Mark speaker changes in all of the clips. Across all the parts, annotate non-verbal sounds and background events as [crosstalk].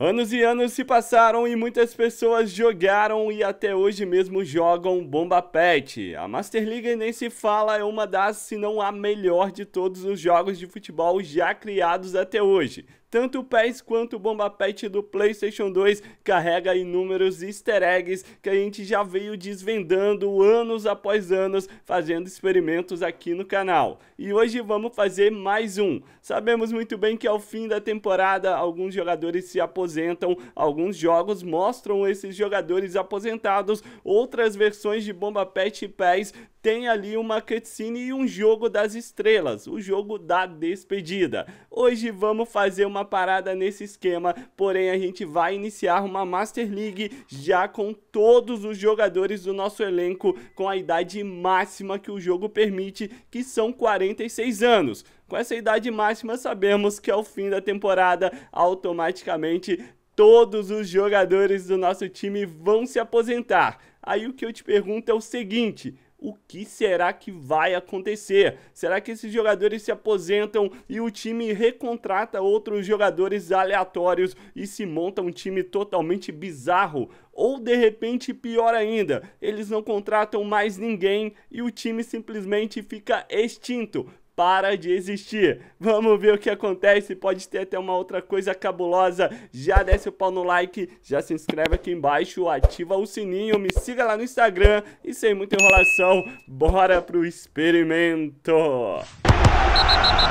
Speaker 1: Anos e anos se passaram e muitas pessoas jogaram e até hoje mesmo jogam Bomba Pet. A Master League nem se fala, é uma das, se não a melhor de todos os jogos de futebol já criados até hoje. Tanto o PES quanto o Bomba Pet do PlayStation 2 carrega inúmeros easter eggs que a gente já veio desvendando anos após anos fazendo experimentos aqui no canal. E hoje vamos fazer mais um. Sabemos muito bem que ao fim da temporada alguns jogadores se aposentam, alguns jogos mostram esses jogadores aposentados, outras versões de Bomba Pet e PES tem ali uma cutscene e um jogo das estrelas, o jogo da despedida. Hoje vamos fazer uma parada nesse esquema, porém a gente vai iniciar uma Master League já com todos os jogadores do nosso elenco com a idade máxima que o jogo permite, que são 46 anos. Com essa idade máxima sabemos que ao fim da temporada automaticamente todos os jogadores do nosso time vão se aposentar. Aí o que eu te pergunto é o seguinte: o que será que vai acontecer? Será que esses jogadores se aposentam e o time recontrata outros jogadores aleatórios e se monta um time totalmente bizarro? Ou de repente, pior ainda, eles não contratam mais ninguém e o time simplesmente fica extinto? para de existir. Vamos ver o que acontece, pode ter até uma outra coisa cabulosa. Já desce o pau no like, já se inscreve aqui embaixo, ativa o sininho, me siga lá no Instagram e sem muita enrolação, bora pro experimento!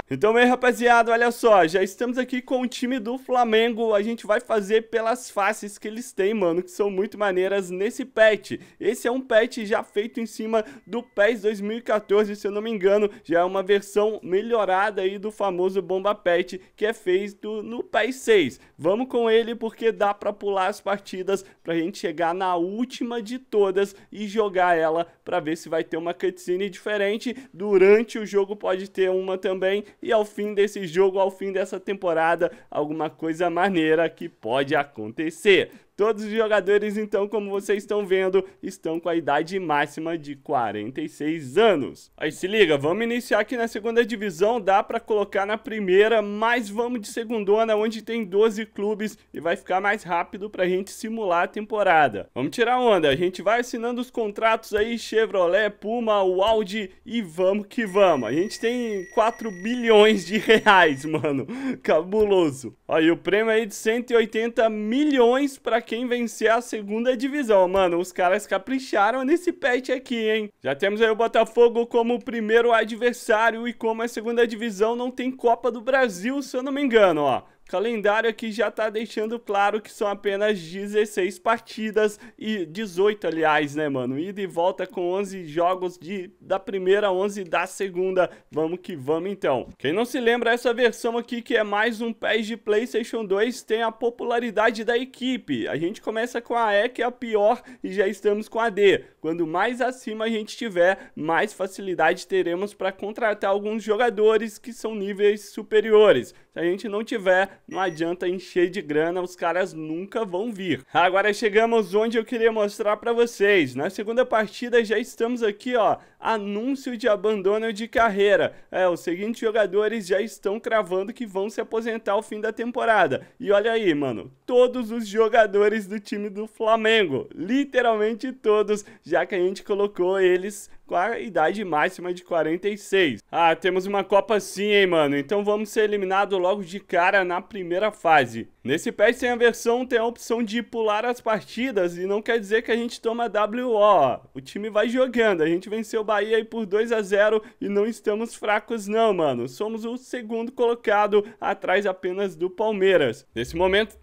Speaker 1: Então, bem, rapaziada, olha só, já estamos aqui com o time do Flamengo, a gente vai fazer pelas faces que eles têm, mano, que são muito maneiras nesse patch. Esse é um patch já feito em cima do PES 2014, se eu não me engano, já é uma versão melhorada aí do famoso Bomba Patch, que é feito no PES 6. Vamos com ele porque dá pra pular as partidas pra gente chegar na última de todas e jogar ela pra ver se vai ter uma cutscene diferente. Durante o jogo pode ter uma também. E ao fim desse jogo, ao fim dessa temporada, alguma coisa maneira que pode acontecer. Todos os jogadores, então, como vocês estão vendo, estão com a idade máxima de 46 anos. Aí se liga, vamos iniciar aqui na segunda divisão, dá para colocar na primeira, mas vamos de segundona, onde tem 12 clubes e vai ficar mais rápido para a gente simular a temporada. Vamos tirar onda, a gente vai assinando os contratos aí, Chevrolet, Puma, Audi e vamos que vamos. A gente tem 4 bilhões de reais, mano, [laughs] cabuloso. Aí o prêmio aí de 180 milhões para quem vencer a segunda divisão. Mano, os caras capricharam nesse patch aqui, hein? Já temos aí o Botafogo como primeiro adversário e como é segunda divisão não tem Copa do Brasil, se eu não me engano, ó. Calendário que já está deixando claro que são apenas 16 partidas e 18, aliás, né, mano? Ida e volta com 11 jogos de da primeira, 11 da segunda. Vamos que vamos então. Quem não se lembra essa versão aqui que é mais um PES de PlayStation 2 tem a popularidade da equipe. A gente começa com a E que é a pior e já estamos com a D. Quando mais acima a gente tiver, mais facilidade teremos para contratar alguns jogadores que são níveis superiores. Se a gente não tiver, não adianta encher de grana, os caras nunca vão vir. Agora chegamos onde eu queria mostrar para vocês. Na segunda partida já estamos aqui, ó, anúncio de abandono de carreira. É, os seguintes jogadores já estão cravando que vão se aposentar ao fim da temporada. E olha aí, mano, todos os jogadores do time do Flamengo, literalmente todos, já que a gente colocou eles com a idade máxima de 46. Ah, temos uma Copa sim, hein, mano. Então vamos ser eliminados logo de cara na primeira fase. Nesse patch sem a versão, tem a opção de pular as partidas e não quer dizer que a gente toma WO. O time vai jogando, a gente venceu o Bahia aí por 2 a 0 e não estamos fracos não, mano. Somos o segundo colocado, atrás apenas do Palmeiras. Nesse momento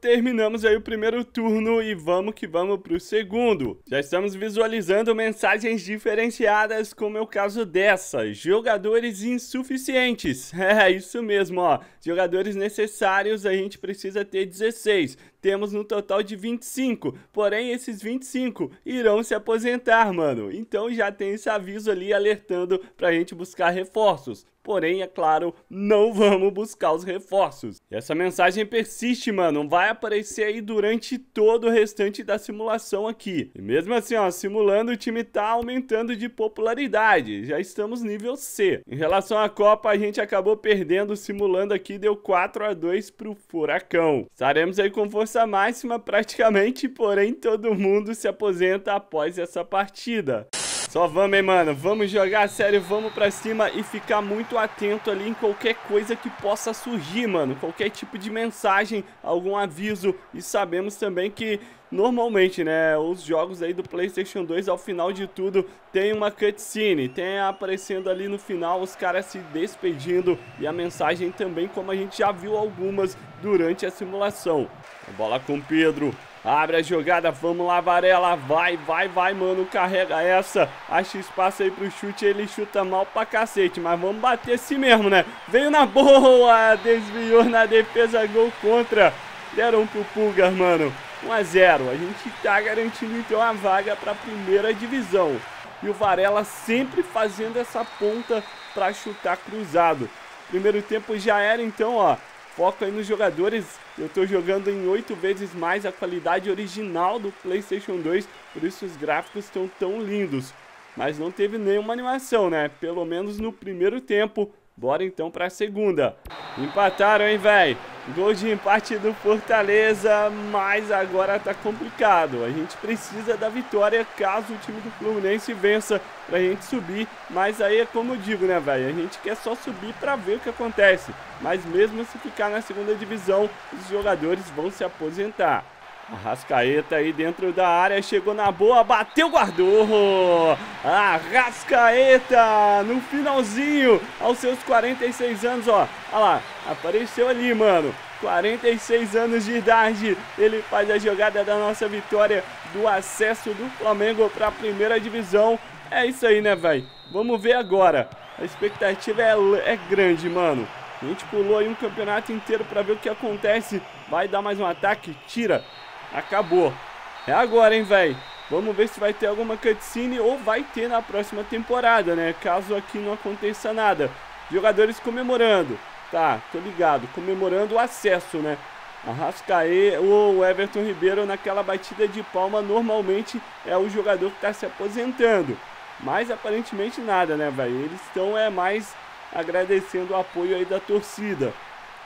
Speaker 1: terminamos aí o primeiro turno e vamos que vamos pro segundo. Já estamos visualizando mensagens diferenciadas como é o caso dessa. Jogadores insuficientes. [laughs] É, isso mesmo, ó. Jogadores necessários a gente precisa precisa ter 16. Temos no total de 25. Porém, esses 25 irão se aposentar, mano. Então já tem esse aviso ali alertando pra gente buscar reforços. Porém, é claro, não [laughs] vamos buscar os reforços. E essa mensagem persiste, mano. Vai aparecer aí durante todo o restante da simulação aqui. E mesmo assim, ó, simulando, o time tá aumentando de popularidade. Já estamos nível C. Em relação à Copa, a gente acabou perdendo simulando aqui. Deu 4 a 2 pro Furacão. Estaremos aí com força máxima praticamente, porém todo mundo se aposenta após essa partida. Só vamos, hein, mano. Vamos jogar sério, vamos pra cima e ficar muito atento ali em qualquer coisa que possa surgir, mano. Qualquer tipo de mensagem, algum aviso. E sabemos também que normalmente, né, os jogos aí do PlayStation 2 ao final de tudo tem uma cutscene, tem aparecendo ali no final os caras se despedindo e a mensagem também, como a gente já viu algumas durante a simulação. A então, bola com Pedro, Abre a jogada, vamos lá, Varela. Vai, vai, vai, mano. Carrega essa. Acha espaço aí pro chute. Ele chuta mal pra cacete. Mas vamos bater assim mesmo, né? Veio na boa. Desviou na defesa. Gol contra. Deram pro Pulgar, mano. 1 a 0. A gente está garantindo então a vaga para a primeira divisão. E o Varela sempre fazendo essa ponta para chutar cruzado. Primeiro tempo já era então, ó. Foco aí nos jogadores. Eu estou jogando em oito vezes mais a qualidade original do PlayStation 2, por isso os gráficos estão tão lindos. Mas não teve nenhuma animação, né? Pelo menos no primeiro tempo, Bora então pra segunda. Empataram, hein, velho? Gol de empate do Fortaleza, mas agora tá complicado. A gente precisa da vitória caso o time do Fluminense vença pra gente subir. Mas aí é como eu digo, né, velho? A gente quer só subir pra ver o que acontece. Mas mesmo se ficar na segunda divisão, os jogadores vão se aposentar. Arrascaeta aí dentro da área, chegou na boa, bateu, guardou. Arrascaeta no finalzinho, aos seus 46 anos, ó. Olha lá, apareceu ali, mano. 46 anos de idade, ele faz a jogada da nossa vitória do acesso do Flamengo para a primeira divisão. É isso aí, né, velho? Vamos ver agora. A expectativa é, é grande, mano. A gente pulou aí um campeonato inteiro para ver o que acontece. Vai dar mais um ataque, tira. Acabou. É agora, hein, velho. Vamos ver se vai ter alguma cutscene ou vai ter na próxima temporada, né? Caso aqui não aconteça nada. Jogadores comemorando. Tá, tô ligado. Comemorando o acesso, né? Arrascaê ou Everton Ribeiro naquela batida de palma normalmente é o jogador que está se aposentando. Mas aparentemente nada, né, velho? Eles estão é mais agradecendo o apoio aí da torcida.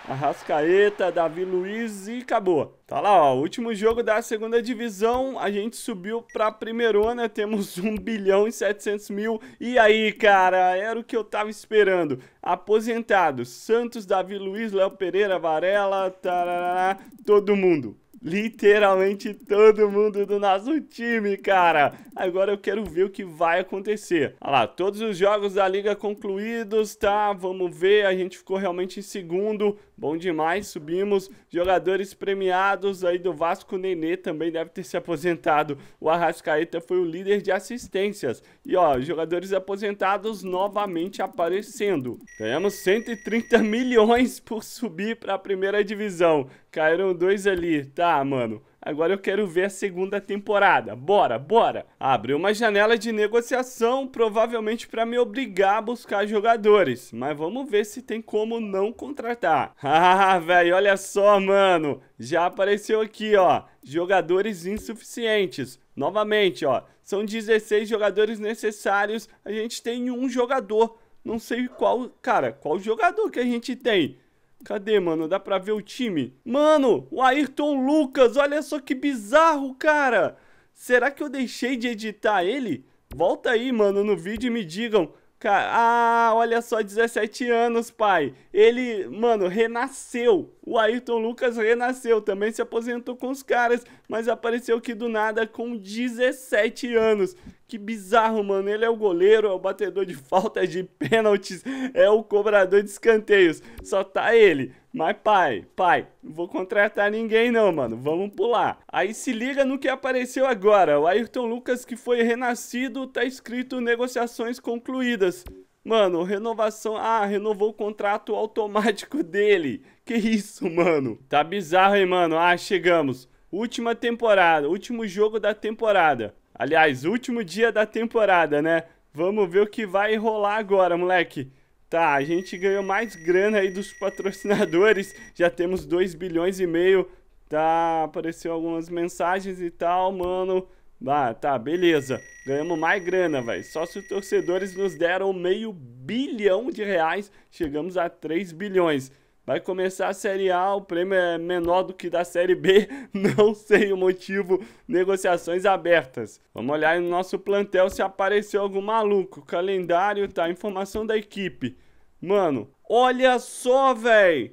Speaker 1: Arrascaeta, Davi Luiz e acabou. Tá lá, ó, último jogo da segunda divisão, a gente subiu pra primeirona, temos 1 [laughs] bilhão e 700 mil. E aí, cara, era o que eu tava esperando. Aposentados, Santos, Davi Luiz, Léo Pereira, Varela, tarará, todo mundo literalmente todo mundo do nosso time, cara. Agora eu quero ver o que vai acontecer. Olha lá, todos os jogos da liga concluídos, tá? Vamos ver, a gente ficou realmente em segundo. Bom demais, subimos. Jogadores premiados aí do Vasco, Nenê também deve ter se aposentado. O Arrascaeta foi o líder de assistências. E ó, jogadores aposentados novamente aparecendo. Ganhamos 130 milhões por subir para a primeira divisão. Caíram dois ali. Tá, mano. Agora eu quero ver a segunda temporada. Bora, bora. Abriu uma janela de negociação, provavelmente para me obrigar a buscar jogadores, mas vamos ver se tem como não contratar. [laughs] ah, velho, olha só, mano. Já apareceu aqui, ó, jogadores insuficientes. Novamente, ó, são 16 jogadores necessários, a gente tem um jogador. Não sei qual, cara, qual jogador que a gente tem. Cadê, mano? Dá pra ver o time? Mano, o Ayrton Lucas, olha só que bizarro, cara. Será que eu deixei de editar ele? Volta aí, mano, no vídeo e me digam. Cara, ah, olha só, 17 anos, pai. Ele, mano, renasceu. O Ayrton Lucas renasceu, também se aposentou com os caras, mas apareceu aqui do nada com 17 anos. Que bizarro, mano. Ele é o goleiro, é o batedor de falta, é de pênaltis, é o cobrador de escanteios. Só tá ele. Mas pai, pai, não vou contratar ninguém não, mano. Vamos pular. Aí se liga no que apareceu agora. O Ayrton Lucas que foi renascido, tá escrito negociações concluídas. Mano, renovação. Ah, renovou o contrato automático [laughs] dele. Que isso, mano? Tá bizarro, hein, mano? Ah, chegamos. Última temporada, último jogo da temporada. Aliás, último dia da temporada, né? Vamos ver o que vai rolar agora, moleque. Tá, a gente ganhou mais grana aí dos patrocinadores. [laughs] Já temos 2 bilhões e meio. Tá, apareceu algumas mensagens e tal, mano. Ah, tá, beleza. Ganhamos mais grana, velho. Só se os torcedores nos deram meio bilhão de reais, chegamos a 3 bilhões. Vai começar a Série A, o prêmio é menor do que da Série B, [laughs] não sei o motivo, negociações abertas. Vamos olhar no nosso plantel se apareceu algum maluco. calendário, tá? Informação da equipe. Mano, olha só, velho!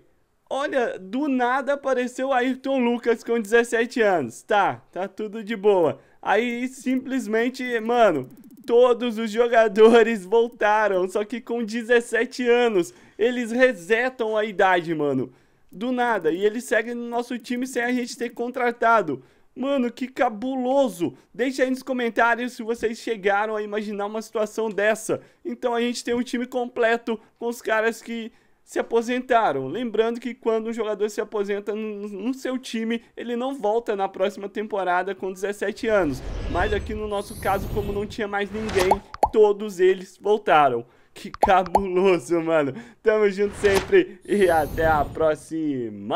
Speaker 1: Olha, do nada apareceu Ayrton Lucas com 17 anos. Tá, tá tudo de boa. Aí simplesmente, mano, todos os jogadores voltaram, só que com 17 anos. Eles resetam a idade, mano. Do nada. E eles seguem no nosso time sem a gente ter contratado. Mano, que cabuloso! Deixa aí nos comentários se vocês chegaram a imaginar uma situação dessa. Então a gente tem um time completo com os caras que se aposentaram. Lembrando que quando um jogador se aposenta no seu time, ele não volta na próxima temporada com 17 anos. Mas aqui no nosso caso, como não tinha mais ninguém, todos eles voltaram. Que cabuloso, mano. Tamo junto sempre e até a próxima.